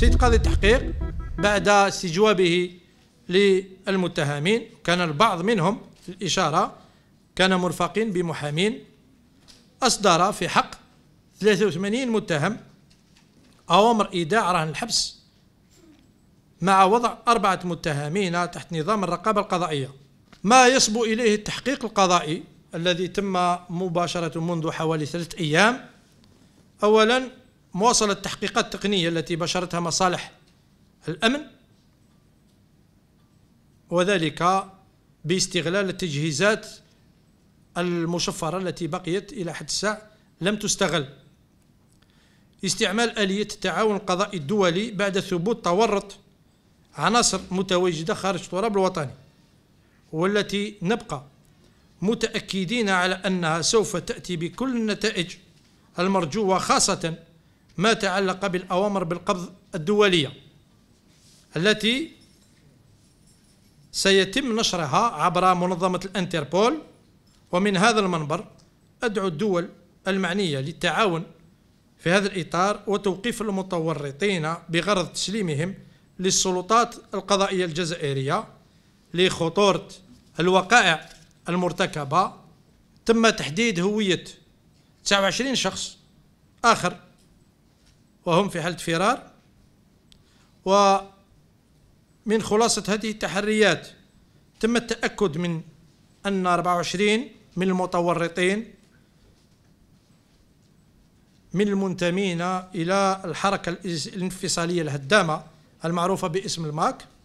سيد قاضي التحقيق بعد استجوابه للمتهمين كان البعض منهم في الإشارة كان مرفقين بمحامين أصدر في حق 83 متهم أوامر إيداع رهن الحبس مع وضع أربعة متهمين تحت نظام الرقابة القضائية ما يصبو إليه التحقيق القضائي الذي تم مباشرة منذ حوالي ثلاثة أيام أولا مواصلة التحقيقات التقنية التي بشرتها مصالح الأمن وذلك باستغلال التجهيزات المشفرة التي بقيت إلى حد الساعة لم تستغل استعمال آلية التعاون القضائي الدولي بعد ثبوت تورط عناصر متواجدة خارج التراب الوطني والتي نبقى متأكدين على أنها سوف تأتي بكل النتائج المرجوة خاصة ما تعلق بالأوامر بالقبض الدولية التي سيتم نشرها عبر منظمة الانتربول ومن هذا المنبر أدعو الدول المعنية للتعاون في هذا الإطار وتوقيف المتورطين بغرض تسليمهم للسلطات القضائية الجزائرية لخطورة الوقائع المرتكبة تم تحديد هوية 29 شخص آخر وهم في حالة فرار ومن خلاصة هذه التحريات تم التأكد من أن 24 من المتورطين من المنتمين إلى الحركة الانفصالية الهدامة المعروفة باسم الماك